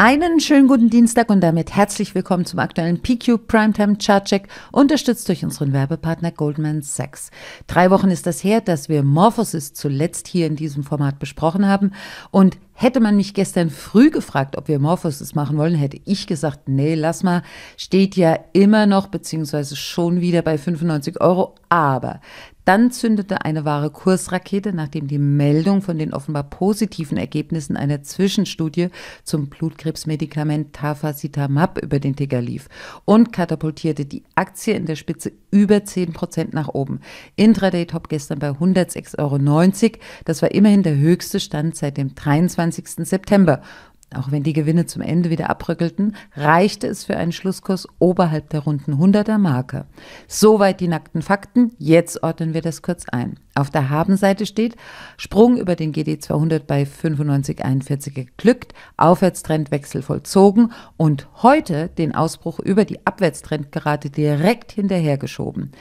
Einen schönen guten Dienstag und damit herzlich willkommen zum aktuellen PQ Primetime Chartcheck, unterstützt durch unseren Werbepartner Goldman Sachs. Drei Wochen ist das her, dass wir Morphosis zuletzt hier in diesem Format besprochen haben und Hätte man mich gestern früh gefragt, ob wir Morphosis machen wollen, hätte ich gesagt, nee, lass mal, steht ja immer noch, beziehungsweise schon wieder bei 95 Euro. Aber dann zündete eine wahre Kursrakete, nachdem die Meldung von den offenbar positiven Ergebnissen einer Zwischenstudie zum Blutkrebsmedikament Tafasitamab über den Ticker lief und katapultierte die Aktie in der Spitze über 10 Prozent nach oben. Intraday-Top gestern bei 106,90 Euro. Das war immerhin der höchste Stand seit dem 23. September. Auch wenn die Gewinne zum Ende wieder abrückelten, reichte es für einen Schlusskurs oberhalb der runden 100er Marke. Soweit die nackten Fakten, jetzt ordnen wir das kurz ein. Auf der Habenseite steht Sprung über den GD 200 bei 95,41 geglückt, Aufwärtstrendwechsel vollzogen und heute den Ausbruch über die Abwärtstrendgerade direkt hinterhergeschoben.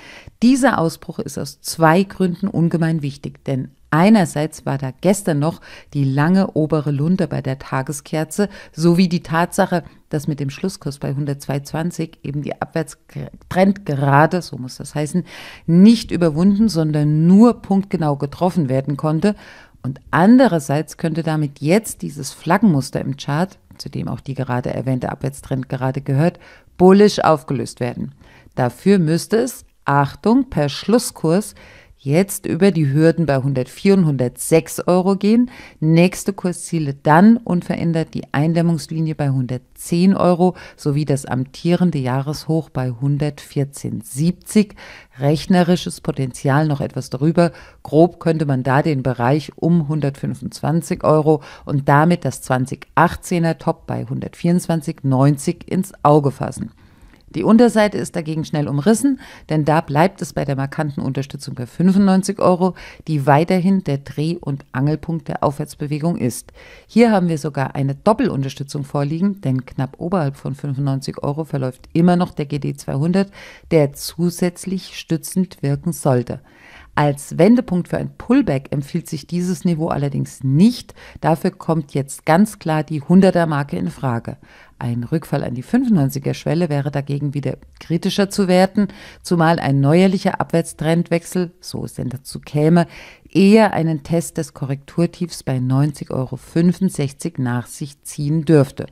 Dieser Ausbruch ist aus zwei Gründen ungemein wichtig, denn Einerseits war da gestern noch die lange obere Lunte bei der Tageskerze sowie die Tatsache, dass mit dem Schlusskurs bei 102,20 eben die Abwärtstrendgerade, so muss das heißen, nicht überwunden, sondern nur punktgenau getroffen werden konnte. Und andererseits könnte damit jetzt dieses Flaggenmuster im Chart, zu dem auch die gerade erwähnte Abwärtstrendgerade gehört, bullisch aufgelöst werden. Dafür müsste es, Achtung, per Schlusskurs jetzt über die Hürden bei 104 und 106 Euro gehen. Nächste Kursziele dann unverändert die Eindämmungslinie bei 110 Euro sowie das amtierende Jahreshoch bei 114,70. Rechnerisches Potenzial noch etwas darüber. Grob könnte man da den Bereich um 125 Euro und damit das 2018er Top bei 124,90 ins Auge fassen. Die Unterseite ist dagegen schnell umrissen, denn da bleibt es bei der markanten Unterstützung bei 95 Euro, die weiterhin der Dreh- und Angelpunkt der Aufwärtsbewegung ist. Hier haben wir sogar eine Doppelunterstützung vorliegen, denn knapp oberhalb von 95 Euro verläuft immer noch der GD 200, der zusätzlich stützend wirken sollte. Als Wendepunkt für ein Pullback empfiehlt sich dieses Niveau allerdings nicht. Dafür kommt jetzt ganz klar die 100er Marke in Frage. Ein Rückfall an die 95er Schwelle wäre dagegen wieder kritischer zu werten, zumal ein neuerlicher Abwärtstrendwechsel, so es denn dazu käme, eher einen Test des Korrekturtiefs bei 90,65 Euro nach sich ziehen dürfte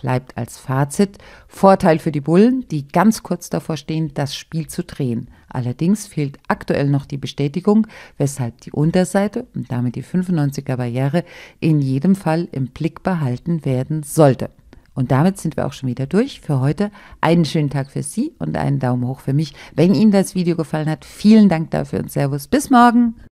bleibt als Fazit Vorteil für die Bullen, die ganz kurz davor stehen, das Spiel zu drehen. Allerdings fehlt aktuell noch die Bestätigung, weshalb die Unterseite und damit die 95er Barriere in jedem Fall im Blick behalten werden sollte. Und damit sind wir auch schon wieder durch für heute. Einen schönen Tag für Sie und einen Daumen hoch für mich. Wenn Ihnen das Video gefallen hat, vielen Dank dafür und Servus. Bis morgen.